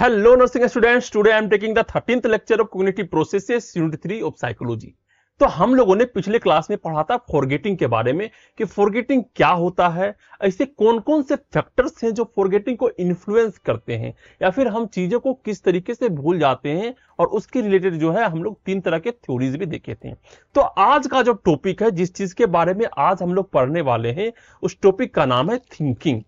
Hello nursing student today I am taking the thirteenth lecture of community processes unit three of psychology तो हम लोगों ने पिछले class में पढ़ा था फॉरगेटिंग के बारे में कि फॉरगेटिंग क्या होता है ऐसे कौन कौन से फैक्टर्स हैं जो फॉरगेटिंग को इन्फ्लुएंस करते हैं या फिर हम चीजों को किस तरीके से भूल जाते हैं और उसके रिलेटेड जो है हम लोग तीन तरह के थ्योरीज भी देखे थे तो आज का जो टॉपिक है जिस चीज के बारे में आज हम लोग पढ़ने वाले हैं उस टॉपिक का नाम है थिंकिंग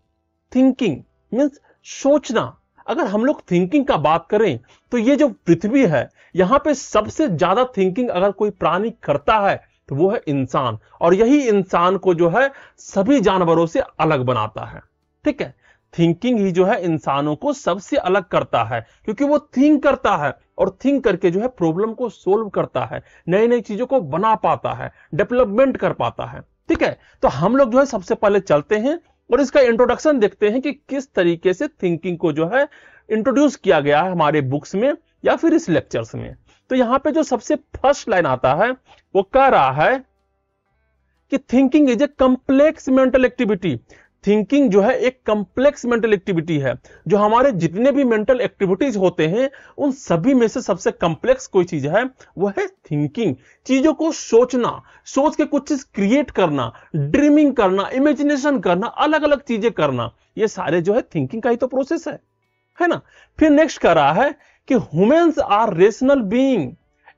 थिंकिंग मीन्स सोचना अगर हम लोग थिंकिंग का बात करें तो ये जो पृथ्वी है यहाँ पे सबसे ज्यादा थिंकिंग अगर कोई प्राणी करता है तो वो है इंसान और यही इंसान को जो है सभी जानवरों से अलग बनाता है ठीक है थिंकिंग ही जो है इंसानों को सबसे अलग करता है क्योंकि वो थिंक करता है और थिंक करके जो है प्रॉब्लम को सोल्व करता है नई नई चीजों को बना पाता है डेवलपमेंट कर पाता है ठीक है तो हम लोग जो है सबसे पहले चलते हैं और इसका इंट्रोडक्शन देखते हैं कि किस तरीके से थिंकिंग को जो है इंट्रोड्यूस किया गया है हमारे बुक्स में या फिर इस लेक्चर्स में तो यहां पे जो सबसे फर्स्ट लाइन आता है वो कह रहा है कि thinking is a complex mental activity thinking जो है एक कंप्लेक्स मेंटल एक्टिविटी है जो हमारे जितने भी मेंटल एक्टिविटीज होते हैं उन सभी में से सबसे कंप्लेक्स कोई चीज है वो है थिंकिंग चीजों को सोचना सोच के कुछ चीज क्रिएट करना ड्रीमिंग करना इमेजिनेशन करना अलग अलग चीजें करना ये सारे जो है थिंकिंग का ही तो प्रोसेस है है ना फिर नेक्स्ट कह रहा है कि humans are rational being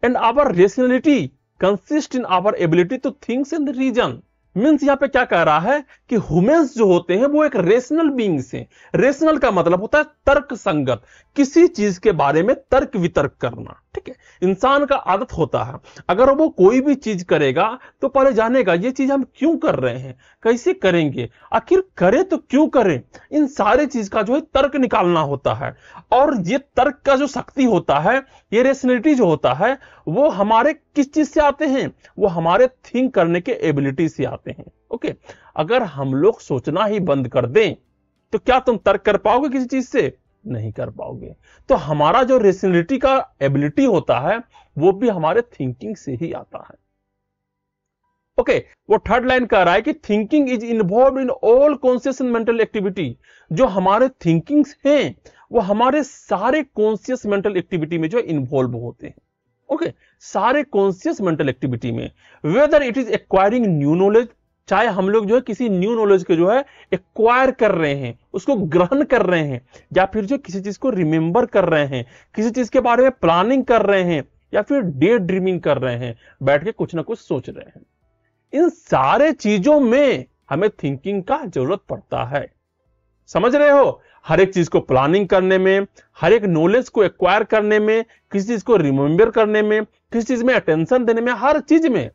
and our rationality consist in our ability to thinks and reason means यहाँ पे क्या कह रहा है कि ह्यूमंस जो होते हैं वो एक रेशनल बींग्स हैं रेशनल का मतलब होता है तर्क संगत किसी चीज के बारे में तर्क वितर्क करना ठीक है इंसान का आदत होता है अगर वो कोई भी चीज करेगा तो पहले जानेगा ये चीज हम क्यों कर रहे हैं कैसे करेंगे आखिर करें तो क्यों करें इन सारे चीज का जो है तर्क निकालना होता है और ये तर्क का जो शक्ति होता है ये रेशनलिटी जो होता है वो हमारे किस चीज से आते हैं वो हमारे थिंक करने के एबिलिटी से आते हैं ओके अगर हम लोग सोचना ही बंद कर दें तो क्या तुम तर्क कर पाओगे किसी चीज से नहीं कर पाओगे तो हमारा जो रेशनलिटी का एबिलिटी होता है वो भी हमारे थिंकिंग से ही आता है ओके okay, वो थर्ड लाइन कह रहा है कि thinking is involve in all conscious and mental activity जो हमारे थिंकिंग्स हैं वो हमारे सारे कॉन्सियस मेंटल एक्टिविटी में जो इन्वॉल्व होते हैं ओके okay, सारे कॉन्सियस मेंटल एक्टिविटी में whether it is acquiring new knowledge चाहे हम लोग जो है किसी न्यू नॉलेज को जो है एक्वायर कर रहे हैं उसको ग्रहण कर रहे हैं या फिर जो किसी चीज को रिमेंबर कर रहे हैं किसी चीज के बारे में प्लानिंग कर रहे हैं या फिर डे ड्रीमिंग कर रहे हैं बैठ के कुछ ना कुछ सोच रहे हैं इन सारे चीजों में हमें थिंकिंग का जरूरत पड़ता है समझ रहे हो हर एक चीज को प्लानिंग करने में हर एक नॉलेज को एक्वायर करने में किसी चीज को रिमेंबर करने में किसी चीज में अटेंशन देने में हर चीज में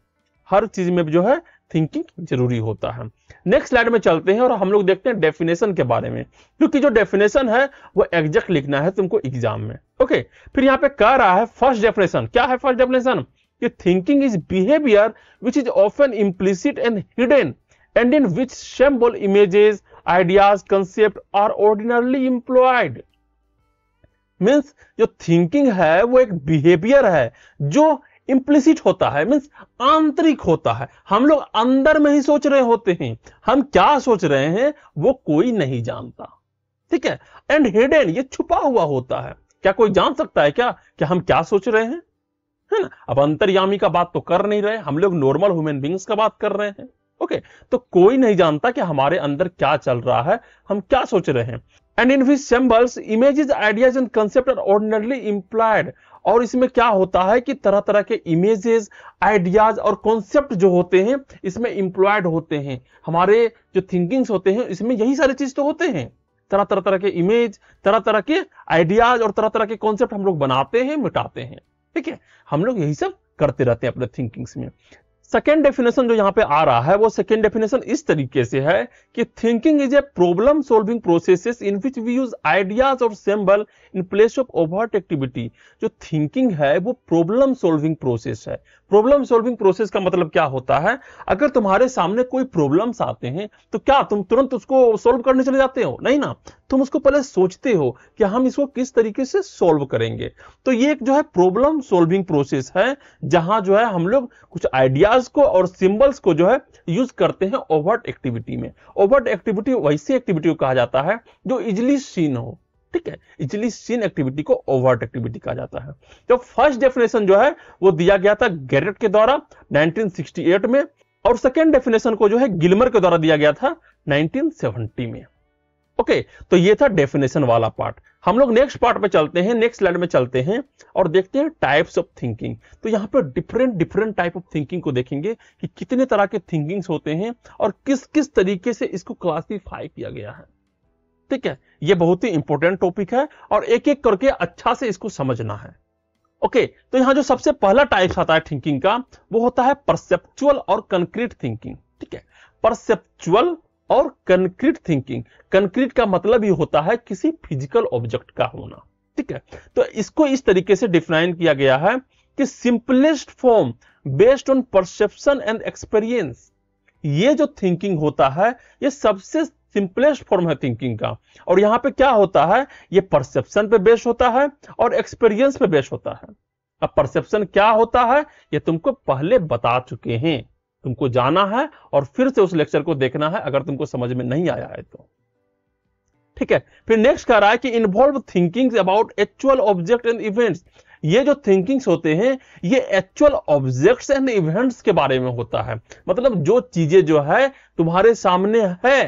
हर चीज में जो है थिंकिंग जरूरी होता है नेक्स्ट स्लाइड में चलते हैं और हम लोग देखते हैं डेफिनेशन के बारे में क्योंकि जो डेफिनेशन है वो एग्जैक्ट लिखना है तुमको एग्जाम में ओके फिर यहाँ पे कह रहा है फर्स्ट डेफिनेशन क्या है फर्स्ट डेफिनेशन कि thinking is behaviour which is often implicit and hidden and in which symbol images ideas concept are ordinarily employed means जो थिंकिंग है वो एक बिहेवियर है जो इम्प्लिसिट होता है मीन्स आंतरिक होता है हम लोग अंदर में ही सोच रहे होते हैं हम क्या सोच रहे हैं वो कोई नहीं जानता ठीक है एंड हिडन ये छुपा हुआ होता है क्या कोई जान सकता है क्या कि हम क्या सोच रहे हैं है ना अब अंतर्यामी का बात तो कर नहीं रहे हम लोग नॉर्मल ह्यूमन बींग्स का बात कर रहे हैं ओके तो कोई नहीं जानता कि हमारे अंदर क्या चल रहा है हम क्या सोच रहे हैं and in which symbols images ideas and concept are ordinarily implied और इसमें क्या होता है कि तरह तरह के इमेजेस आइडियाज और कॉन्सेप्ट जो होते हैं इसमें इम्प्लॉयड होते हैं हमारे जो थिंकिंग्स होते हैं इसमें यही सारे चीज तो होते हैं तरह तरह तरह के इमेज तरह तरह के आइडियाज और तरह तरह के कॉन्सेप्ट हम लोग बनाते हैं मिटाते हैं ठीक है हम लोग यही सब करते रहते हैं अपने थिंकिंग्स में सेकेंड डेफिनेशन जो यहां पे आ रहा है वो सेकेंड डेफिनेशन इस तरीके से है कि thinking is a problem solving processes in which we use ideas और symbol in place of overt activity जो थिंकिंग है वो प्रॉब्लम सॉल्विंग प्रोसेस है प्रॉब्लम सॉल्विंग प्रोसेस का मतलब क्या होता है अगर तुम्हारे सामने कोई प्रॉब्लम्स आते हैं तो क्या तुम तुरंत उसको सॉल्व करने चले जाते हो नहीं ना तुम उसको पहले सोचते हो कि हम इसको किस तरीके से सॉल्व करेंगे तो ये एक जो है प्रॉब्लम सॉल्विंग प्रोसेस है जहां जो है हम लोग कुछ आइडियाज को और सिंबल्स को जो है यूज करते हैं ओवर्ट एक्टिविटी में ओवर्ट एक्टिविटी वैसी एक्टिविटी को कहा जाता है जो इजिली सीन हो ठीक है इजिली सीन एक्टिविटी को ओवर्ट एक्टिविटी कहा जाता है तो फर्स्ट डेफिनेशन जो है वो दिया गया था गैरेट के द्वारा 1968 में और सेकेंड डेफिनेशन को जो है गिलमर के द्वारा दिया गया था 1970 में ओके okay, तो ये था डेफिनेशन वाला पार्ट हम लोग नेक्स्ट पार्ट पे चलते हैं नेक्स्ट स्लाइड में चलते हैं और देखते हैं टाइप्स ऑफ थिंकिंग तो यहाँ पर different different type of thinking को देखेंगे कि कितने तरह के थिंकिंग्स होते हैं और किस किस तरीके से इसको क्लासिफाई किया गया है ठीक है ये बहुत ही इंपॉर्टेंट टॉपिक है और एक एक करके अच्छा से इसको समझना है ओके तो यहां जो सबसे पहला टाइप आता है थिंकिंग का वो होता है परसेप्चुअल और कंक्रीट थिंकिंग ठीक है परसेप्चुअल और कंक्रीट थिंकिंग कंक्रीट का मतलब ही होता है किसी फिजिकल ऑब्जेक्ट का होना ठीक है तो इसको इस तरीके से डिफाइन किया गया है कि simplest form based on perception and experience ये जो थिंकिंग होता है ये सबसे सिंपलेस्ट फॉर्म है थिंकिंग का और यहां पे क्या होता है ये परसेप्शन पे बेस होता है और एक्सपीरियंस पे बेस होता है अब परसेप्शन क्या होता है ये तुमको पहले बता चुके हैं तुमको जाना है और फिर से उस लेक्चर को देखना है अगर तुमको समझ में नहीं आया है तो ठीक है फिर नेक्स्ट कह रहा है कि involve thinking about actual object and events ये जो थिंकिंग्स होते हैं ये एक्चुअल ऑब्जेक्ट्स एंड इवेंट्स के बारे में होता है मतलब जो चीजें जो है तुम्हारे सामने है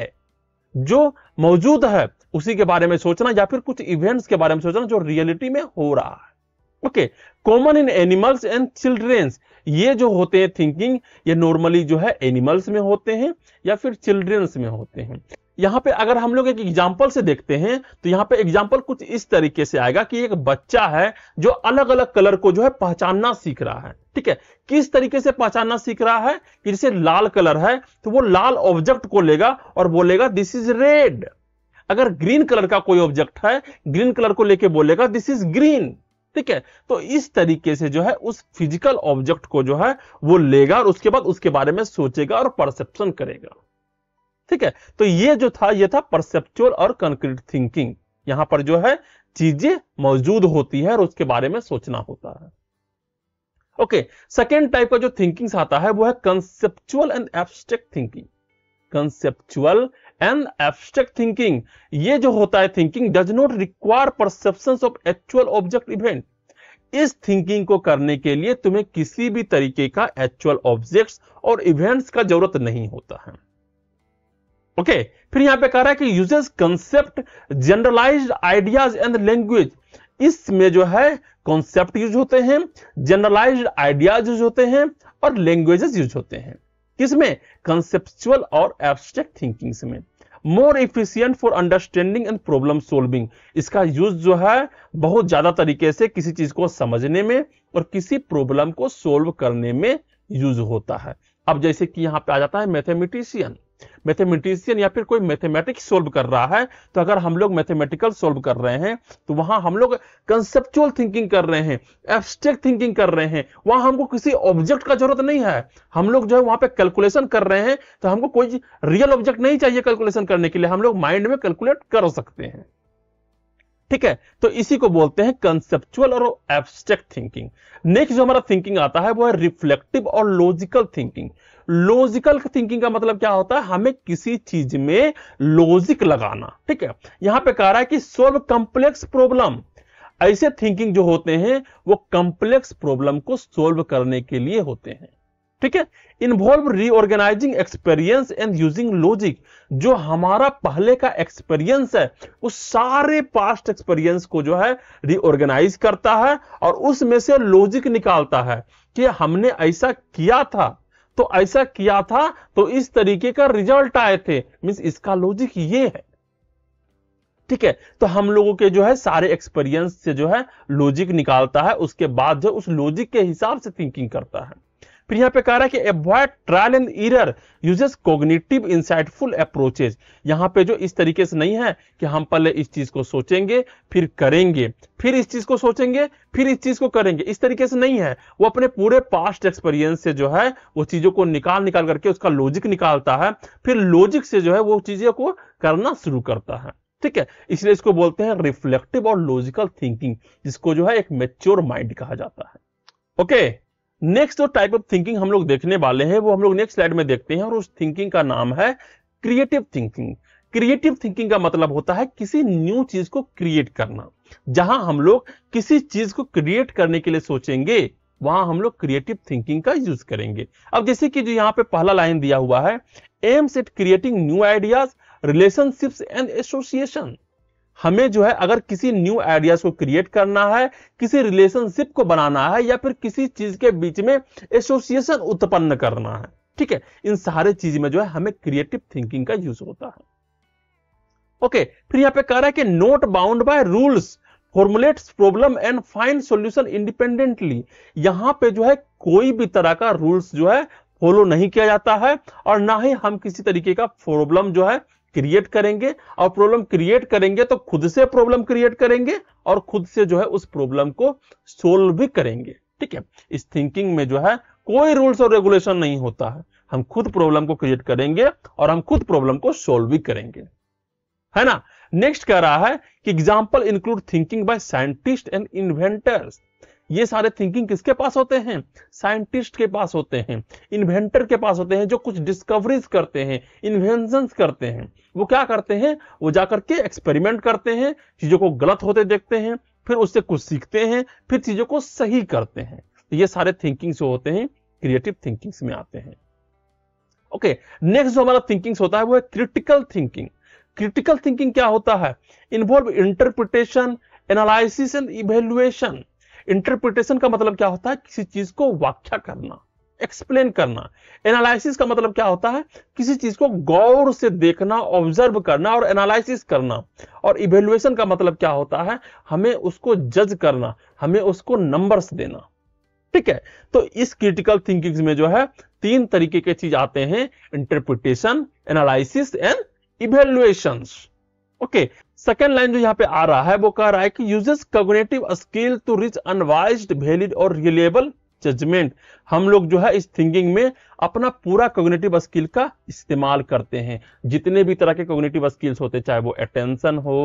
जो मौजूद है उसी के बारे में सोचना या फिर कुछ इवेंट्स के बारे में सोचना जो रियलिटी में हो रहा है okay common in animals and childrens ये जो होते हैं थिंकिंग ये नॉर्मली जो है एनिमल्स में होते हैं या फिर चिल्ड्रेंस में होते हैं यहां पे अगर हम लोग एक एग्जाम्पल से देखते हैं तो यहां पे एग्जाम्पल कुछ इस तरीके से आएगा कि एक बच्चा है जो अलग अलग कलर को जो है पहचानना सीख रहा है ठीक है किस तरीके से पहचानना सीख रहा है कि जैसे लाल कलर है तो वो लाल ऑब्जेक्ट को लेगा और बोलेगा दिस इज रेड अगर ग्रीन कलर का कोई ऑब्जेक्ट है ग्रीन कलर को लेके बोलेगा दिस इज ग्रीन ठीक है तो इस तरीके से जो है उस फिजिकल ऑब्जेक्ट को जो है वो लेगा और उसके बाद उसके बारे में सोचेगा और परसेप्शन करेगा ठीक है तो ये जो था ये था परसेप्चुअल और कंक्रीट थिंकिंग यहां पर जो है चीजें मौजूद होती है और उसके बारे में सोचना होता है ओके सेकेंड टाइप का जो थिंकिंग आता है वो है conceptual and abstract thinking conceptual and abstract thinking ये जो होता है thinking does not require perception of actual object event इस थिंकिंग को करने के लिए तुम्हें किसी भी तरीके का एक्चुअल ऑब्जेक्ट्स और इवेंट्स का जरूरत नहीं होता है ओके फिर यहां पे कह रहा है कि uses concept generalised ideas and language इसमें जो है कॉन्सेप्ट यूज होते हैं जनरलाइज आइडियाज यूज होते हैं और लैंग्वेजेस यूज होते हैं किसमें कंसेप्चुअल और एब्स्ट्रैक्ट थिंकिंग में more efficient for understanding and problem solving इसका यूज जो है बहुत ज्यादा तरीके से किसी चीज को समझने में और किसी प्रॉब्लम को सोल्व करने में यूज होता है अब जैसे कि यहां पे आ जाता है मैथमेटिशियन मैथमेटिशियन या फिर कोई मैथमेटिक्स सोल्व कर रहा है तो अगर हम लोग मैथमेटिकल सोल्व कर रहे हैं तो वहां हम लोग कंसेप्चुअल थिंकिंग कर रहे हैं एब्स्ट्रैक्ट थिंकिंग कर रहे हैं वहां हमको किसी ऑब्जेक्ट का जरूरत नहीं है हम लोग जो है वहां पे कैलकुलेशन कर रहे हैं तो हमको कोई रियल ऑब्जेक्ट नहीं चाहिए कैलकुलेशन करने के लिए हम लोग माइंड में कैलकुलेट कर सकते हैं ठीक है तो इसी को बोलते हैं कंसेप्चुअल और एब्स्ट्रैक्ट थिंकिंग नेक्स्ट जो हमारा थिंकिंग आता है वो है रिफ्लेक्टिव और लॉजिकल थिंकिंग लॉजिकल थिंकिंग का मतलब क्या होता है हमें किसी चीज में लॉजिक लगाना ठीक है यहां पे कह रहा है कि सोल्व कंप्लेक्स प्रॉब्लम ऐसे थिंकिंग जो होते हैं वो कंप्लेक्स प्रॉब्लम को सोल्व करने के लिए होते हैं ठीक है involve reorganising experience and using logic जो हमारा पहले का एक्सपीरियंस है उस सारे पास्ट एक्सपीरियंस को जो है रीऑर्गेनाइज करता है और उसमें से लॉजिक निकालता है कि हमने ऐसा किया था तो ऐसा किया था तो इस तरीके का रिजल्ट आए थे मीन्स इसका लॉजिक ये है ठीक है तो हम लोगों के जो है सारे एक्सपीरियंस से जो है लॉजिक निकालता है उसके बाद जो उस लॉजिक के हिसाब से थिंकिंग करता है फिर यहाँ पे कह रहा है कि avoid trial and error uses cognitive insightful approaches यहाँ पे जो इस तरीके से नहीं है कि हम पहले इस चीज को सोचेंगे फिर करेंगे फिर इस चीज को सोचेंगे फिर इस चीज को करेंगे इस तरीके से नहीं है वो अपने पूरे पास्ट एक्सपीरियंस से जो है वो चीजों को निकाल निकाल करके उसका लॉजिक निकालता है फिर लॉजिक से जो है वो चीजों को करना शुरू करता है ठीक है इसलिए इसको बोलते हैं रिफ्लेक्टिव और लॉजिकल थिंकिंग जिसको जो है एक मेच्योर माइंड कहा जाता है ओके okay? नेक्स्ट जो टाइप ऑफ थिंकिंग हम लोग देखने वाले हैं वो हम लोग नेक्स्ट स्लाइड में देखते हैं और उस थिंकिंग का नाम है क्रिएटिव थिंकिंग क्रिएटिव थिंकिंग का मतलब होता है किसी न्यू चीज को क्रिएट करना जहां हम लोग किसी चीज को क्रिएट करने के लिए सोचेंगे वहां हम लोग क्रिएटिव थिंकिंग का यूज करेंगे अब जैसे कि जो यहाँ पे पहला लाइन दिया हुआ है aims at creating new ideas relationships and association हमें जो है अगर किसी न्यू आइडियाज को क्रिएट करना है किसी रिलेशनशिप को बनाना है या फिर किसी चीज के बीच में एसोसिएशन उत्पन्न करना है ठीक है इन सारे चीज में जो है हमें क्रिएटिव थिंकिंग का यूज होता है ओके फिर यहां पे कह रहा है कि not bound by rules formulates problem and find solution independently यहां पे जो है कोई भी तरह का रूल्स जो है फॉलो नहीं किया जाता है और ना ही हम किसी तरीके का प्रॉब्लम जो है क्रिएट करेंगे और प्रॉब्लम क्रिएट करेंगे तो खुद से प्रॉब्लम क्रिएट करेंगे और खुद से जो है उस प्रॉब्लम को सोल्व भी करेंगे ठीक है इस थिंकिंग में जो है कोई रूल्स और रेगुलेशन नहीं होता है हम खुद प्रॉब्लम को क्रिएट करेंगे और हम खुद प्रॉब्लम को सोल्व भी करेंगे है ना नेक्स्ट कह रहा है कि example include thinking by scientist and inventors ये सारे थिंकिंग किसके पास होते हैं साइंटिस्ट के पास होते हैं इन्वेंटर के पास होते हैं जो कुछ डिस्कवरीज करते हैं इन्वेंशन करते हैं वो क्या करते हैं वो जाकर के एक्सपेरिमेंट करते हैं चीजों को गलत होते देखते हैं फिर उससे कुछ सीखते हैं फिर चीजों को सही करते हैं तो ये सारे थिंकिंग्स होते हैं क्रिएटिव थिंकिंग्स में आते हैं ओके नेक्स्ट जो हमारा थिंकिंग्स होता है वो है क्रिटिकल थिंकिंग क्रिटिकल थिंकिंग क्या होता है involve interpretation analysis and evaluation interpretation का मतलब क्या होता है किसी चीज को व्याख्या करना एक्सप्लेन करना एनालिसिस का मतलब क्या होता है किसी चीज को गौर से देखना ऑब्जर्व करना और एनालिसिस करना और इवेल्युएशन का मतलब क्या होता है हमें उसको जज करना हमें उसको नंबर्स देना ठीक है तो इस क्रिटिकल थिंकिंग में जो है तीन तरीके के चीज आते हैं interpretation analysis and evaluation okay second line जो यहां पे आ रहा है वो कह रहा है कि uses cognitive skill to reach unbiased valid और रिलेबल जजमेंट हम लोग जो है इस थिंकिंग में अपना पूरा कॉग्नेटिव स्किल का इस्तेमाल करते हैं जितने भी तरह के कॉग्नेटिव स्किल्स होते हैं चाहे वो अटेंशन हो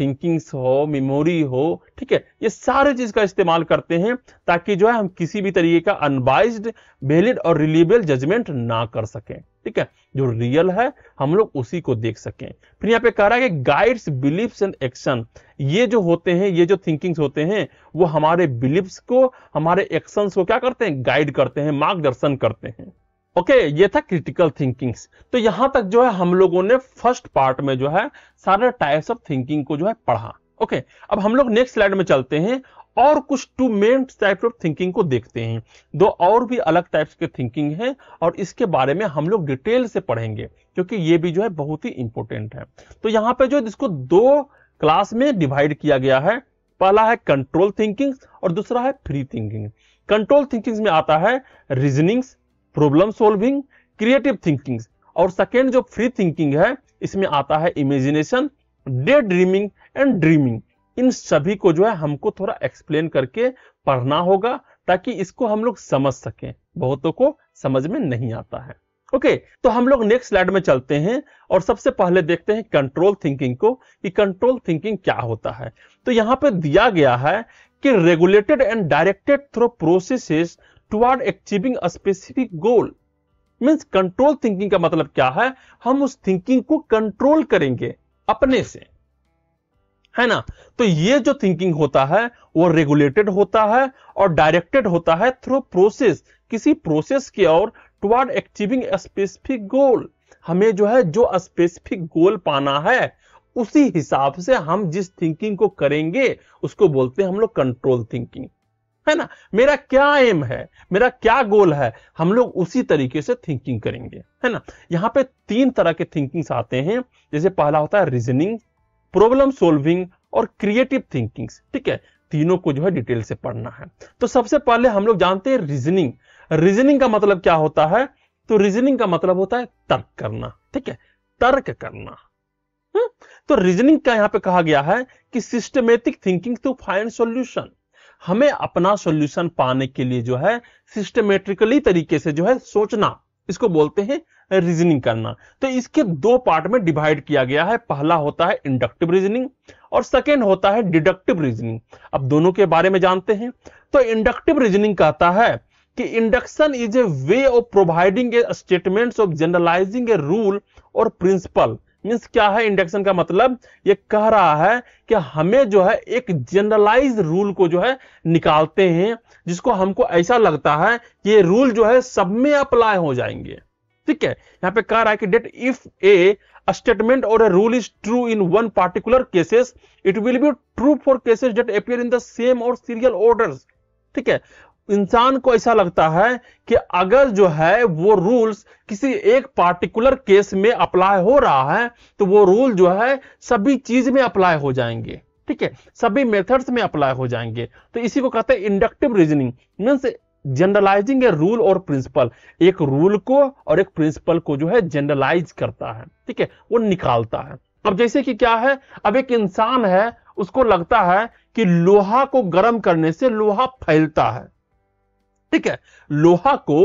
थिंकिंग्स हो मेमोरी हो ठीक है ये सारे चीज का इस्तेमाल करते हैं ताकि जो है हम किसी भी तरीके का अनबाइज्ड वैलिड और रिलेबल जजमेंट ना कर सकें ठीक है जो रियल है हम लोग उसी को देख सकें फिर यहाँ पे कह रहा है कि गाइड्स बिलीव्स एंड एक्शन ये जो होते हैं ये जो थिंकिंग्स होते हैं वो हमारे बिलीव्स को हमारे एक्शन को क्या करते हैं गाइड करते हैं मार्गदर्शन करते हैं ओके okay, ये था क्रिटिकल थिंकिंग्स तो यहां तक जो है हम लोगों ने फर्स्ट पार्ट में जो है सारे टाइप्स ऑफ थिंकिंग को जो है पढ़ा ओके okay, अब हम लोग नेक्स्ट स्लाइड में चलते हैं और कुछ two main type of thinking को देखते हैं दो और भी अलग टाइप्स के थिंकिंग हैं और इसके बारे में हम लोग डिटेल से पढ़ेंगे क्योंकि ये भी जो है बहुत ही इंपॉर्टेंट है तो यहाँ पे जो इसको दो क्लास में डिवाइड किया गया है पहला है कंट्रोल थिंकिंग और दूसरा है फ्री थिंकिंग कंट्रोल थिंकिंग में आता है reasonings problem solving creative thinking और सेकेंड जो फ्री थिंकिंग है इसमें आता है imagination daydreaming and dreaming इन सभी को जो है हमको थोड़ा एक्सप्लेन करके पढ़ना होगा ताकि इसको हम लोग समझ सकें बहुतों को समझ में नहीं आता है ओके okay, तो हम लोग नेक्स्ट स्लाइड में चलते हैं और सबसे पहले देखते हैं कंट्रोल थिंकिंग को कि कंट्रोल थिंकिंग क्या होता है तो यहां पर दिया गया है कि regulated and directed through processes toward achieving a specific goal means control thinking का मतलब क्या है हम उस थिंकिंग को कंट्रोल करेंगे अपने से है ना तो ये जो थिंकिंग होता है वो रेगुलेटेड होता है और डायरेक्टेड होता है थ्रू प्रोसेस किसी प्रोसेस की ओर टुवर्ड अचीविंग स्पेसिफिक गोल हमें जो है जो स्पेसिफिक गोल पाना है उसी हिसाब से हम जिस थिंकिंग को करेंगे उसको बोलते हैं हम लोग कंट्रोल थिंकिंग है ना मेरा क्या एम है मेरा क्या गोल है हम लोग उसी तरीके से थिंकिंग करेंगे है ना यहाँ पे तीन तरह के थिंकिंग्स आते हैं जैसे पहला होता है रीजनिंग प्रॉब्लम सोल्विंग और क्रिएटिव थिंकिंग ठीक है तीनों को जो है डिटेल से पढ़ना है तो सबसे पहले हम लोग जानते हैं रीजनिंग रीजनिंग का मतलब क्या होता है तो रीजनिंग का मतलब होता है तर्क करना ठीक है तर्क करना हुँ? हम्म? तो रीजनिंग का यहां पे कहा गया है कि systematic thinking to find solution हमें अपना सॉल्यूशन पाने के लिए जो है सिस्टमेटिकली तरीके से जो है सोचना इसको बोलते हैं रीजनिंग करना तो इसके दो पार्ट में डिवाइड किया गया है पहला होता है इंडक्टिव रीजनिंग और सेकेंड होता है डिडक्टिव रीजनिंग अब दोनों के बारे में जानते हैं तो इंडक्टिव रीजनिंग कहता है कि induction is a way of providing a statement of generalising a rule और प्रिंसिपल मीन्स क्या है इंडक्शन का मतलब ये कह रहा है कि हमें जो है एक जनरलाइज रूल को जो है निकालते हैं जिसको हमको ऐसा लगता है कि ये रूल जो है सब में अप्लाई हो जाएंगे ठीक है यहां पे कह रहा है कि डेट इफ ए स्टेटमेंट और a rule is true in one particular cases it will be true for cases that appear in the same और सीरियल ऑर्डर ठीक है इंसान को ऐसा लगता है कि अगर जो है वो रूल्स किसी एक पार्टिकुलर केस में अप्लाई हो रहा है तो वो रूल जो है सभी चीज में अप्लाई हो जाएंगे ठीक है सभी मेथड्स में अप्लाई हो जाएंगे तो इसी को कहते हैं inductive reasoning means generalising a rule और प्रिंसिपल एक रूल को और एक प्रिंसिपल को जो है जनरलाइज करता है ठीक है वो निकालता है अब जैसे कि क्या है अब एक इंसान है उसको लगता है कि लोहा को गर्म करने से लोहा फैलता है ठीक है लोहा को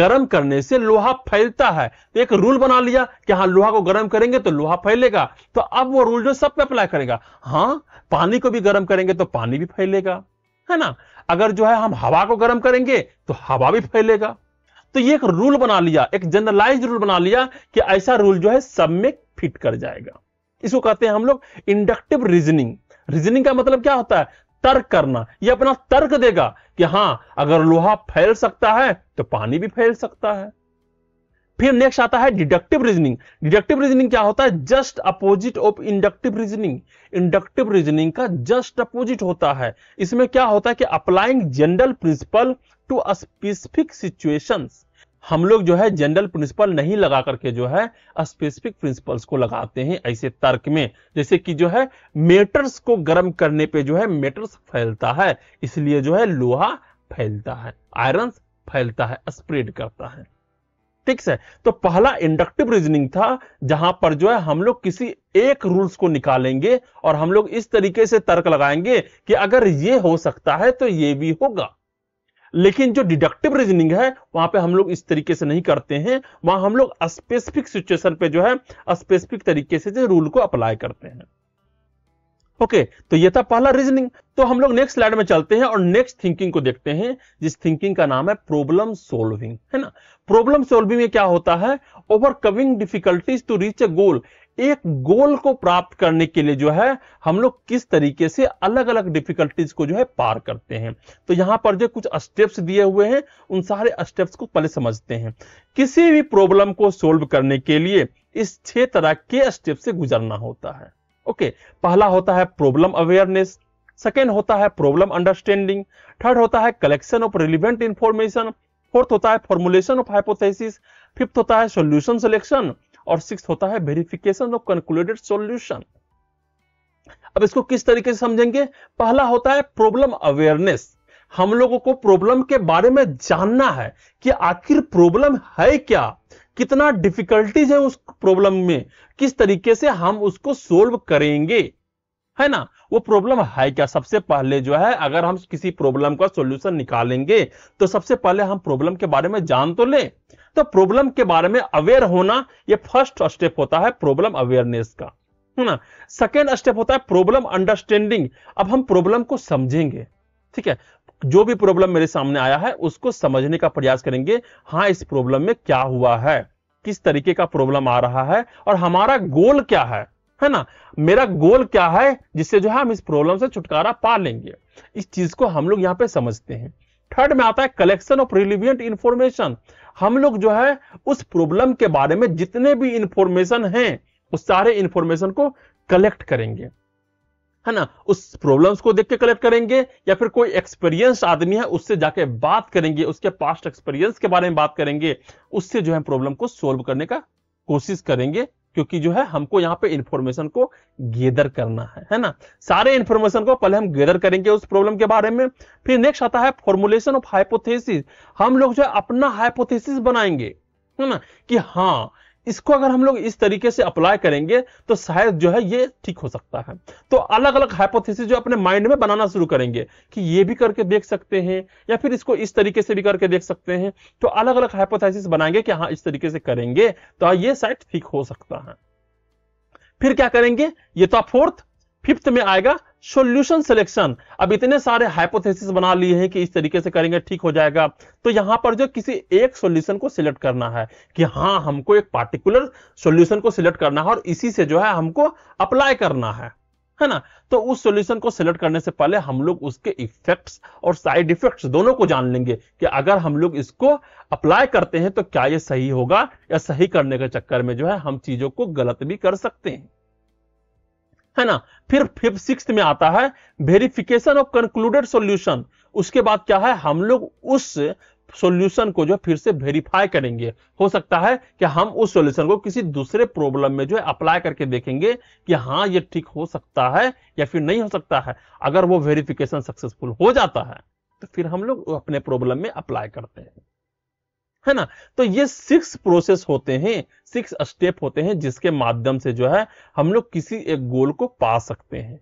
गर्म करने से लोहा फैलता है तो एक रूल बना लिया कि हाँ लोहा को गर्म करेंगे तो लोहा फैलेगा तो अब वो रूल जो सब पे अप्लाई करेगा हाँ पानी को भी गर्म करेंगे तो पानी भी फैलेगा है ना अगर जो है हम हवा को गर्म करेंगे तो हवा भी फैलेगा तो ये एक रूल बना लिया एक जनरलाइज रूल बना लिया कि ऐसा रूल जो है सब में फिट कर जाएगा इसको कहते हैं हम लोग इंडक्टिव रीजनिंग रीजनिंग का मतलब क्या होता है तर्क करना यह अपना तर्क देगा कि हां अगर लोहा फैल सकता है तो पानी भी फैल सकता है फिर नेक्स्ट आता है डिडक्टिव रीजनिंग डिडक्टिव रीजनिंग क्या होता है just opposite of inductive reasoning inductive reasoning का जस्ट अपोजिट होता है इसमें क्या होता है कि applying general principle to specific situation हम लोग जो है जनरल प्रिंसिपल नहीं लगा करके जो है स्पेसिफिक प्रिंसिपल्स को लगाते हैं ऐसे तर्क में जैसे कि जो है मेटर्स को गर्म करने पे जो है मेटर्स फैलता है इसलिए जो है लोहा फैलता है आयरन फैलता है स्प्रेड करता है ठीक है तो पहला इंडक्टिव रीजनिंग था जहां पर जो है हम लोग किसी एक रूल्स को निकालेंगे और हम लोग इस तरीके से तर्क लगाएंगे कि अगर ये हो सकता है तो ये भी होगा लेकिन जो डिडक्टिव रीजनिंग है वहां पे हम लोग इस तरीके से नहीं करते हैं वहां हम लोग स्पेसिफिक सिचुएशन पे जो है स्पेसिफिक तरीके से जो रूल को अप्लाई करते हैं ओके okay, तो ये था पहला रीजनिंग तो हम लोग नेक्स्ट स्लाइड में चलते हैं और नेक्स्ट थिंकिंग को देखते हैं जिस थिंकिंग का नाम है प्रॉब्लम सोल्विंग है ना प्रॉब्लम सोल्विंग में क्या होता है overcoming difficulties to reach a goal एक गोल को प्राप्त करने के लिए जो है हम लोग किस तरीके से अलग अलग डिफिकल्टीज को जो है पार करते हैं तो यहां पर जो कुछ स्टेप्स दिए हुए हैं उन सारे स्टेप्स को पहले समझते हैं किसी भी प्रॉब्लम को सोल्व करने के लिए इस छह तरह के स्टेप से गुजरना होता है ओके पहला होता है प्रॉब्लम अवेयरनेस सेकेंड होता है प्रॉब्लम अंडरस्टैंडिंग थर्ड होता है collection of relevant information fourth होता है फॉर्मुलेशन ऑफ हाइपोथेसिस फिफ्थ होता है सोल्यूशन सिलेक्शन और सिक्स होता है वेरिफिकेशन ऑफ कंक्लूडेड सोल्यूशन अब इसको किस तरीके से समझेंगे पहला होता है प्रॉब्लम अवेयरनेस हम लोगों को प्रॉब्लम के बारे में जानना है कि आखिर प्रॉब्लम है क्या कितना डिफिकल्टीज है उस प्रॉब्लम में किस तरीके से हम उसको सोल्व करेंगे है ना वो प्रॉब्लम है क्या सबसे पहले जो है अगर हम किसी प्रॉब्लम का सॉल्यूशन निकालेंगे तो सबसे पहले हम प्रॉब्लम के बारे में जान तो लें तो प्रॉब्लम के बारे में अवेयर होना ये फर्स्ट स्टेप होता है प्रॉब्लम अवेयरनेस का है ना सेकेंड स्टेप होता है प्रॉब्लम अंडरस्टैंडिंग अब हम प्रॉब्लम को समझेंगे ठीक है जो भी प्रॉब्लम मेरे सामने आया है उसको समझने का प्रयास करेंगे हाँ इस प्रॉब्लम में क्या हुआ है किस तरीके का प्रॉब्लम आ रहा है और हमारा गोल क्या है है ना मेरा गोल क्या है जिससे जो है हम इस प्रॉब्लम से छुटकारा पा लेंगे इस चीज को हम लोग यहाँ पे समझते हैं थर्ड में आता है कलेक्शन ऑफ रिलीवियंट इंफॉर्मेशन हम लोग जो है उस प्रॉब्लम के बारे में जितने भी इंफॉर्मेशन है उस सारे इंफॉर्मेशन को कलेक्ट करेंगे है ना उस प्रॉब्लम्स को देख के कलेक्ट करेंगे या फिर कोई एक्सपीरियंस आदमी है उससे जाके बात करेंगे उसके पास्ट एक्सपीरियंस के बारे में बात करेंगे उससे जो है प्रॉब्लम को सोल्व करने का कोशिश करेंगे क्योंकि जो है हमको यहाँ पे इंफॉर्मेशन को गेदर करना है है ना सारे इंफॉर्मेशन को पहले हम गेदर करेंगे उस प्रॉब्लम के बारे में फिर नेक्स्ट आता है फॉर्मुलेशन ऑफ हाइपोथेसिस हम लोग जो है अपना हाइपोथेसिस बनाएंगे है ना कि हाँ इसको अगर हम लोग इस तरीके से अप्लाई करेंगे तो शायद जो है ये ठीक हो सकता है तो अलग अलग हाइपोथेसिस जो अपने माइंड में बनाना शुरू करेंगे कि ये भी करके देख सकते हैं या फिर इसको इस तरीके से भी करके देख सकते हैं तो अलग अलग हाइपोथेसिस बनाएंगे कि हाँ इस तरीके से करेंगे तो हाँ, ये शायद ठीक हो सकता है फिर क्या करेंगे ये तो फोर्थ फिफ्थ में आएगा सोल्यूशन सिलेक्शन अब इतने सारे हाइपोथेसिस बना लिए हैं कि इस तरीके से करेंगे ठीक हो जाएगा तो यहां पर जो किसी एक सोल्यूशन को सिलेक्ट करना है कि हाँ हमको एक पार्टिकुलर सोल्यूशन को सिलेक्ट करना है और इसी से जो है हमको अप्लाई करना है है ना तो उस सॉल्यूशन को सिलेक्ट करने से पहले हम लोग उसके इफेक्ट्स और साइड इफेक्ट्स दोनों को जान लेंगे कि अगर हम लोग इसको अप्लाई करते हैं तो क्या ये सही होगा या सही करने के चक्कर में जो है हम चीजों को गलत भी कर सकते हैं है ना फिर फिफ्थ सिक्स में आता है वेरिफिकेशन ऑफ कंक्लूडेड सोल्यूशन उसके बाद क्या है हम लोग उस सॉल्यूशन को जो फिर से वेरीफाई करेंगे हो सकता है कि हम उस सॉल्यूशन को किसी दूसरे प्रॉब्लम में जो है अप्लाई करके देखेंगे कि हाँ ये ठीक हो सकता है या फिर नहीं हो सकता है अगर वो वेरिफिकेशन सक्सेसफुल हो जाता है तो फिर हम लोग अपने प्रॉब्लम में अप्लाई करते हैं है ना तो ये सिक्स प्रोसेस होते हैं सिक्स स्टेप होते हैं जिसके माध्यम से जो है हम लोग किसी एक गोल को पा सकते हैं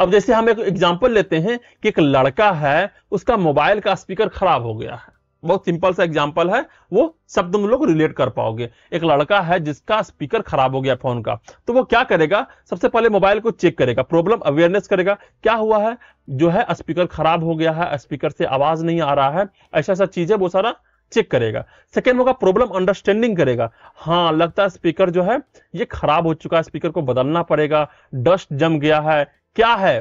अब जैसे हम एक एग्जांपल लेते हैं कि एक लड़का है उसका मोबाइल का स्पीकर खराब हो गया है बहुत सिंपल सा एग्जाम्पल है वो सब तुम लोग रिलेट कर पाओगे एक लड़का है जिसका स्पीकर खराब हो गया फोन का तो वो क्या करेगा सबसे पहले मोबाइल को चेक करेगा प्रॉब्लम अवेयरनेस करेगा क्या हुआ है जो है स्पीकर खराब हो गया है स्पीकर से आवाज नहीं आ रहा है ऐसा ऐसा चीज है वो सारा चेक करेगा सेकेंड होगा प्रॉब्लम अंडरस्टैंडिंग करेगा हाँ लगता है स्पीकर जो है ये खराब हो चुका है स्पीकर को बदलना पड़ेगा डस्ट जम गया है क्या है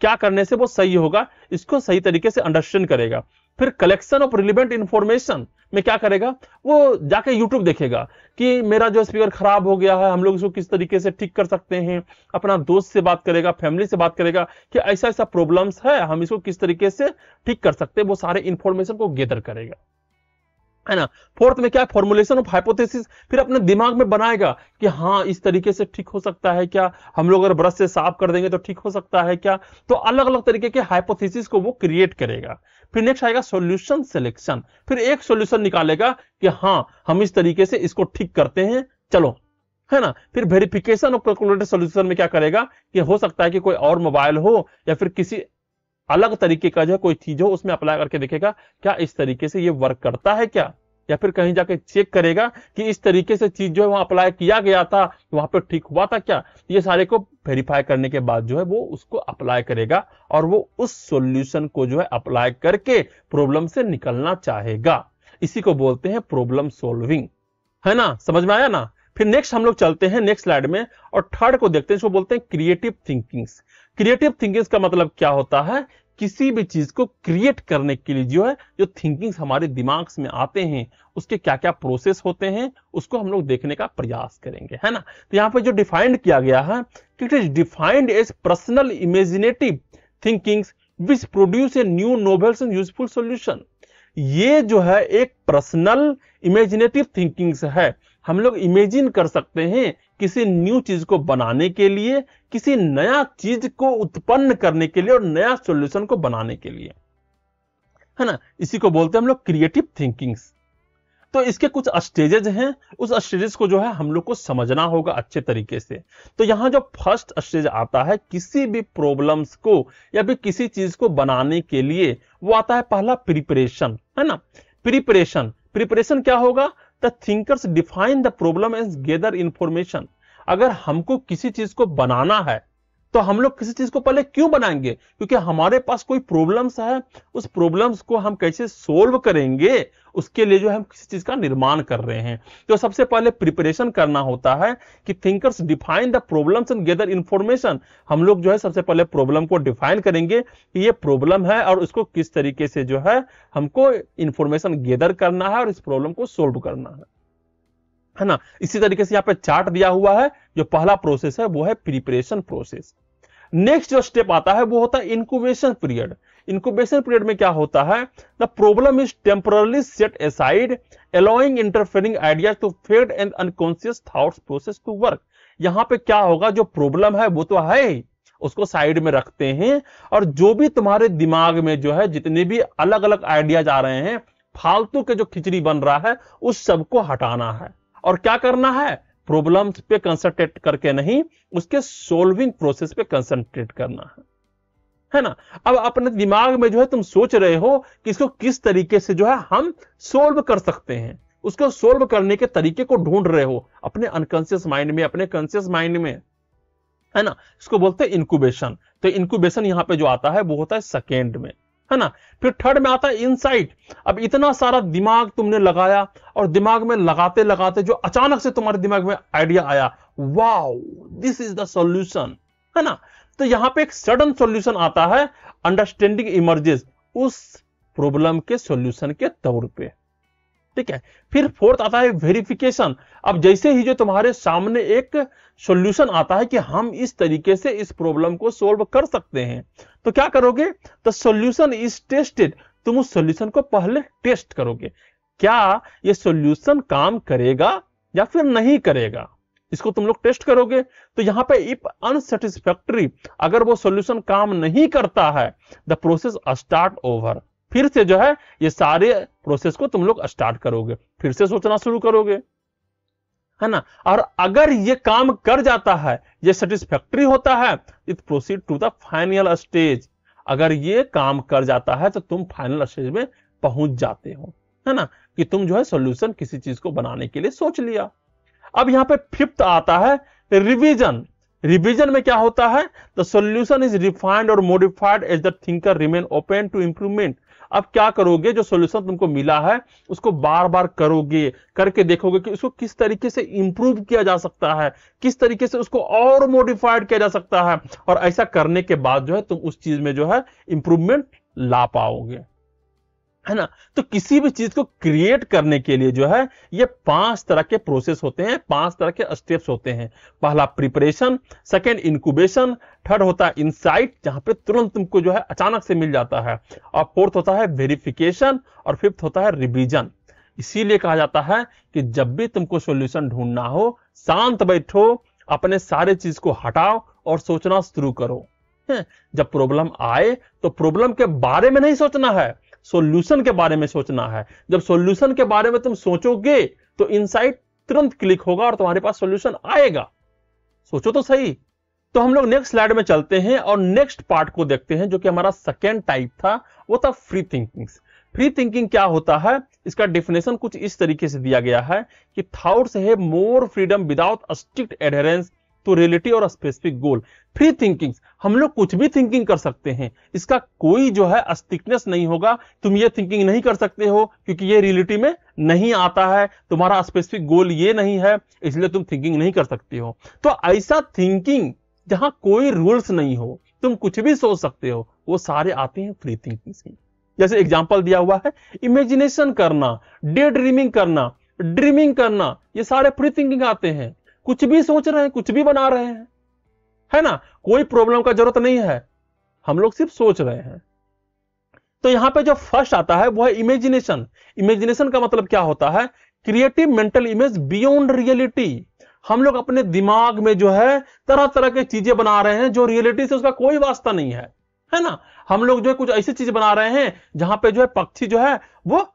क्या करने से वो सही होगा इसको सही तरीके से अंडरस्टैंड करेगा फिर कलेक्शन ऑफ रिलिवेंट इंफॉर्मेशन में क्या करेगा वो जाके यूट्यूब देखेगा कि मेरा जो स्पीकर खराब हो गया है हम लोग इसको किस तरीके से ठीक कर सकते हैं अपना दोस्त से बात करेगा फैमिली से बात करेगा कि ऐसा ऐसा प्रॉब्लम्स है हम इसको किस तरीके से ठीक कर सकते हैं वो सारे इंफॉर्मेशन को गेदर करेगा है ना फोर्थ में क्या है फॉर्मुलेशन ऑफ हाइपोथेसिस फिर अपने दिमाग में बनाएगा कि हाँ इस तरीके से ठीक हो सकता है क्या हम लोग अगर ब्रश से साफ कर देंगे तो ठीक हो सकता है क्या तो अलग अलग तरीके के हाइपोथेसिस को वो क्रिएट करेगा फिर नेक्स्ट आएगा सॉल्यूशन सिलेक्शन फिर एक सॉल्यूशन निकालेगा कि हाँ हम इस तरीके से इसको ठीक करते हैं चलो है ना फिर वेरिफिकेशन ऑफ कैलकुलेटर सोल्यूशन में क्या करेगा कि हो सकता है कि कोई और मोबाइल हो या फिर किसी अलग तरीके का जो है कोई चीज हो उसमें अप्लाई करके देखेगा क्या इस तरीके से ये वर्क करता है क्या या फिर कहीं जाके चेक करेगा कि इस तरीके से चीज जो है वहां अप्लाई किया गया था वहां पर ठीक हुआ था क्या तो ये सारे को वेरीफाई करने के बाद जो है वो उसको अप्लाई करेगा और वो उस सॉल्यूशन को जो है अप्लाई करके प्रॉब्लम से निकलना चाहेगा इसी को बोलते हैं प्रॉब्लम सॉल्विंग है ना समझ में आया ना फिर नेक्स्ट हम लोग चलते हैं नेक्स्ट स्लाइड में और थर्ड को देखते हैं इसको बोलते हैं क्रिएटिव थिंकिंग्स क्रिएटिव थिंकिंग्स का मतलब क्या होता है किसी भी चीज को क्रिएट करने के लिए जो है जो थिंकिंग्स हमारे दिमाग में आते हैं उसके क्या क्या प्रोसेस होते हैं उसको हम लोग देखने का प्रयास करेंगे है ना तो यहाँ पे जो डिफाइंड किया गया है it is defined as personal imaginative thinkings which produce a new novels and useful solution ये जो है एक पर्सनल इमेजिनेटिव थिंकिंग्स है हम लोग इमेजिन कर सकते हैं किसी न्यू चीज को बनाने के लिए किसी नया चीज को उत्पन्न करने के लिए और नया सॉल्यूशन को बनाने के लिए है ना इसी को बोलते हैं हम लोग क्रिएटिव थिंकिंग्स तो इसके कुछ स्टेजेज हैं उस स्टेजेस को जो है हम लोग को समझना होगा अच्छे तरीके से तो यहां जो फर्स्ट स्टेज आता है किसी भी प्रॉब्लम्स को या भी किसी चीज को बनाने के लिए वो आता है पहला प्रिपरेशन है ना प्रिपरेशन प्रिपरेशन क्या होगा the thinkers define the problem and gather information अगर हमको किसी चीज को बनाना है तो हम लोग किसी चीज को पहले क्यों बनाएंगे क्योंकि हमारे पास कोई प्रॉब्लम्स है उस प्रॉब्लम्स को हम कैसे सोल्व करेंगे उसके लिए जो हम किसी चीज का निर्माण कर रहे हैं तो सबसे पहले प्रिपरेशन करना होता है कि thinkers define the problems and gather information हम लोग जो है सबसे पहले प्रॉब्लम को डिफाइन करेंगे कि ये प्रॉब्लम है और उसको किस तरीके से जो है हमको इंफॉर्मेशन गेदर करना है और इस प्रॉब्लम को सोल्व करना है है ना इसी तरीके से यहाँ पे चार्ट दिया हुआ है जो पहला प्रोसेस है वो है प्रिपरेशन प्रोसेस नेक्स्ट जो स्टेप आता है वो होता है इनक्यूबेशन पीरियड इनक्यूबेशन पीरियड में क्या होता है the problem is temporarily set aside allowing interfering ideas to fade and unconscious thoughts process to work यहां पे क्या होगा जो प्रॉब्लम है वो तो है उसको साइड में रखते हैं और जो भी तुम्हारे दिमाग में जो है जितने भी अलग अलग आइडियाज आ रहे हैं फालतू के जो खिचड़ी बन रहा है उस सबको हटाना है और क्या करना है प्रॉब्लम्स पे कंसंट्रेट करके नहीं उसके सोल्विंग प्रोसेस पे कंसंट्रेट करना है है ना अब अपने दिमाग में जो है तुम सोच रहे हो कि इसको किस तरीके से जो है हम सोल्व कर सकते हैं उसको सोल्व करने के तरीके को ढूंढ रहे हो अपने अनकॉन्सियस माइंड में अपने कॉन्सियस माइंड में है ना इसको बोलते हैं इंक्यूबेशन तो इंक्यूबेशन यहां पे जो आता है वो होता है सेकेंड में है ना फिर थर्ड में आता है इनसाइट अब इतना सारा दिमाग तुमने लगाया और दिमाग में लगाते लगाते जो अचानक से तुम्हारे दिमाग में आइडिया आया wow this is the solution है ना तो यहां पे एक सडन सॉल्यूशन आता है अंडरस्टैंडिंग इमर्जेस उस प्रॉब्लम के सॉल्यूशन के तौर पे ठीक है फिर फोर्थ आता है वेरिफिकेशन अब जैसे ही जो तुम्हारे सामने एक सॉल्यूशन आता है कि हम इस तरीके से इस प्रॉब्लम को सोल्व कर सकते हैं तो क्या करोगे द सोल्यूशन इज टेस्टेड तुम उस सोल्यूशन को पहले टेस्ट करोगे क्या ये सोल्यूशन काम करेगा या फिर नहीं करेगा इसको तुम लोग टेस्ट करोगे तो यहां पे इफ अनसेटिस्फैक्टरी अगर वो सॉल्यूशन काम नहीं करता है द प्रोसेस स्टार्ट ओवर फिर से जो है ये सारे प्रोसेस को तुम लोग स्टार्ट करोगे फिर से सोचना शुरू करोगे है ना और अगर ये काम कर जाता है ये सेटिस्फैक्ट्री होता है it proceed to the final stage अगर ये काम कर जाता है तो तुम फाइनल स्टेज में पहुंच जाते हो है ना कि तुम जो है सोल्यूशन किसी चीज को बनाने के लिए सोच लिया अब यहां पे फिफ्थ आता है रिवीजन रिवीजन में क्या होता है द सोल्यूशन इज रिफाइंड और modified as the thinker remain open to improvement अब क्या करोगे जो सोल्यूशन तुमको मिला है उसको बार बार करोगे करके देखोगे कि उसको किस तरीके से इंप्रूव किया जा सकता है किस तरीके से उसको और मोडिफाइड किया जा सकता है और ऐसा करने के बाद जो है तुम उस चीज में जो है इंप्रूवमेंट ला पाओगे है ना तो किसी भी चीज को क्रिएट करने के लिए जो है ये पांच तरह के प्रोसेस होते हैं पांच तरह के स्टेप्स होते हैं पहला प्रिपरेशन सेकेंड इनक्यूबेशन थर्ड होता है इनसाइट जहां पे तुरंत तुमको जो है अचानक से मिल जाता है और फोर्थ होता है वेरिफिकेशन और फिफ्थ होता है रिविजन इसीलिए कहा जाता है कि जब भी तुमको सोल्यूशन ढूंढना हो शांत बैठो अपने सारे चीज को हटाओ और सोचना शुरू करो जब प्रॉब्लम आए तो प्रॉब्लम के बारे में नहीं सोचना है सॉल्यूशन के बारे में सोचना है जब सॉल्यूशन के बारे में तुम सोचोगे तो इनसाइट तुरंत क्लिक होगा और तुम्हारे पास सॉल्यूशन आएगा सोचो तो सही तो हम लोग नेक्स्ट स्लाइड में चलते हैं और नेक्स्ट पार्ट को देखते हैं जो कि हमारा सेकेंड टाइप था वो था फ्री थिंकिंग फ्री थिंकिंग क्या होता है इसका डिफिनेशन कुछ इस तरीके से दिया गया है कि थाउट्स है more freedom without strict adherence to reality और स्पेसिफिक गोल फ्री थिंकिंग हम लोग कुछ भी थिंकिंग कर सकते हैं इसका कोई जो है अस्तिकनेस नहीं होगा तुम ये थिंकिंग नहीं कर सकते हो क्योंकि ये रियलिटी में नहीं आता है तुम्हारा स्पेसिफिक गोल ये नहीं है इसलिए तुम थिंकिंग नहीं कर सकते हो तो ऐसा थिंकिंग जहां कोई रूल्स नहीं हो तुम कुछ भी सोच सकते हो वो सारे आते हैं फ्री थिंकिंग से जैसे एग्जाम्पल दिया हुआ है इमेजिनेशन करना डे ड्रीमिंग करना ड्रीमिंग करना ये सारे फ्री थिंकिंग आते हैं कुछ भी सोच रहे हैं कुछ भी बना रहे हैं है ना कोई प्रॉब्लम का जरूरत नहीं है हम लोग सिर्फ सोच रहे हैं तो यहां पे जो फर्स्ट आता है वो है इमेजिनेशन इमेजिनेशन का मतलब क्या होता है creative mental image beyond reality हम लोग अपने दिमाग में जो है तरह तरह की चीजें बना रहे हैं जो रियलिटी से उसका कोई वास्ता नहीं है है ना हम लोग जो है कुछ ऐसी चीज बना रहे हैं जहां पे जो है पक्षी जो है वो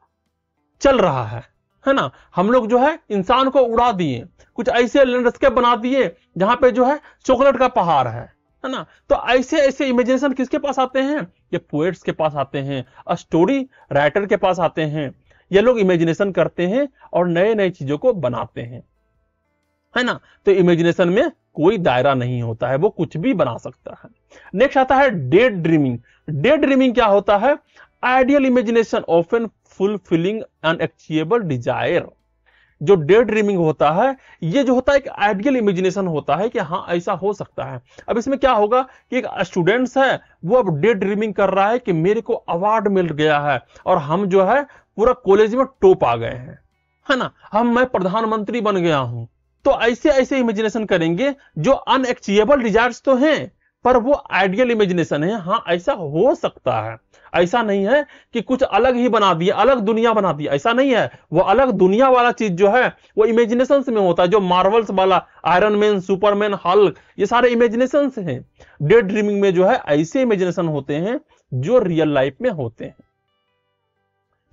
चल रहा है है ना हम लोग जो है इंसान को उड़ा दिए कुछ ऐसे लैंडस्केप बना दिए जहां पे जो है चॉकलेट का पहाड़ है है ना तो ऐसे ऐसे इमेजिनेशन किसके पास आते हैं ये पोएट्स के पास आते हैं स्टोरी राइटर के पास आते हैं ये लोग इमेजिनेशन करते हैं और नए नए चीजों को बनाते हैं है ना तो इमेजिनेशन में कोई दायरा नहीं होता है वो कुछ भी बना सकता है नेक्स्ट आता है डेड ड्रीमिंग डेड ड्रीमिंग क्या होता है ideal imagination often fulfilling unachievable desire जो डे ड्रीमिंग होता है ये जो होता है एक आइडियल इमेजिनेशन होता है कि हाँ ऐसा हो सकता है अब इसमें क्या होगा कि एक स्टूडेंट्स है वो अब डे ड्रीमिंग कर रहा है कि मेरे को अवार्ड मिल गया है और हम जो है पूरा कॉलेज में टॉप आ गए हैं है ना हम मैं प्रधानमंत्री बन गया हूं तो ऐसे ऐसे इमेजिनेशन करेंगे जो अनएक्चिएबल डिजायर्स तो हैं पर वो आइडियल इमेजिनेशन है हाँ ऐसा हो सकता है ऐसा नहीं है कि कुछ अलग ही बना दिया अलग दुनिया बना दिया ऐसा नहीं है वो अलग दुनिया वाला चीज जो है वो इमेजिनेशन में होता है जो मार्वल्स वाला आयरन मैन सुपरमैन हल्क ये सारे इमेजिनेशन हैं डे ड्रीमिंग में जो है ऐसे इमेजिनेशन होते हैं जो रियल लाइफ में होते हैं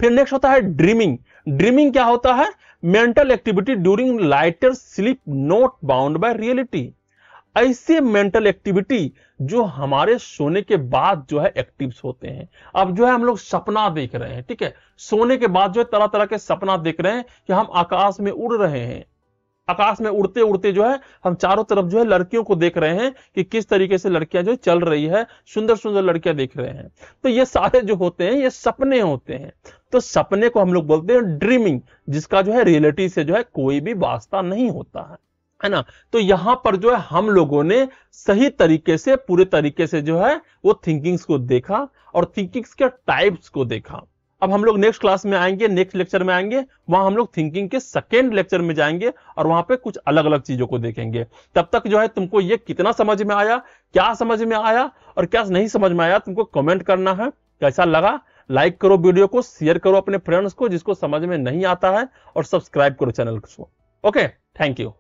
फिर नेक्स्ट होता है ड्रीमिंग ड्रीमिंग क्या होता है mental activity during lighter sleep not bound by reality ऐसे मेंटल एक्टिविटी जो हमारे सोने के बाद जो है एक्टिव होते हैं अब जो है हम लोग सपना देख रहे हैं ठीक है सोने के बाद जो है तरह तरह के सपना देख रहे हैं कि हम आकाश में उड़ रहे हैं आकाश में उड़ते उड़ते जो है हम चारों तरफ जो है लड़कियों को देख रहे हैं कि किस तरीके से लड़कियां जो चल रही है सुंदर सुंदर लड़कियां देख रहे हैं तो ये सारे जो होते हैं ये सपने होते हैं तो सपने को हम लोग बोलते हैं ड्रीमिंग जिसका जो है रियलिटी से जो है कोई भी वास्ता नहीं होता है है ना तो यहां पर जो है हम लोगों ने सही तरीके से पूरे तरीके से जो है वो थिंकिंग्स को देखा और थिंकिंग्स के टाइप्स को देखा अब हम लोग नेक्स्ट क्लास में आएंगे नेक्स्ट लेक्चर में आएंगे वहां हम लोग थिंकिंग के सेकेंड लेक्चर में जाएंगे और वहां पे कुछ अलग अलग चीजों को देखेंगे तब तक जो है तुमको ये कितना समझ में आया क्या समझ में आया और क्या नहीं समझ में आया तुमको कमेंट करना है कैसा लगा लाइक करो वीडियो को शेयर करो अपने फ्रेंड्स को जिसको समझ में नहीं आता है और सब्सक्राइब करो चैनल को ओके थैंक यू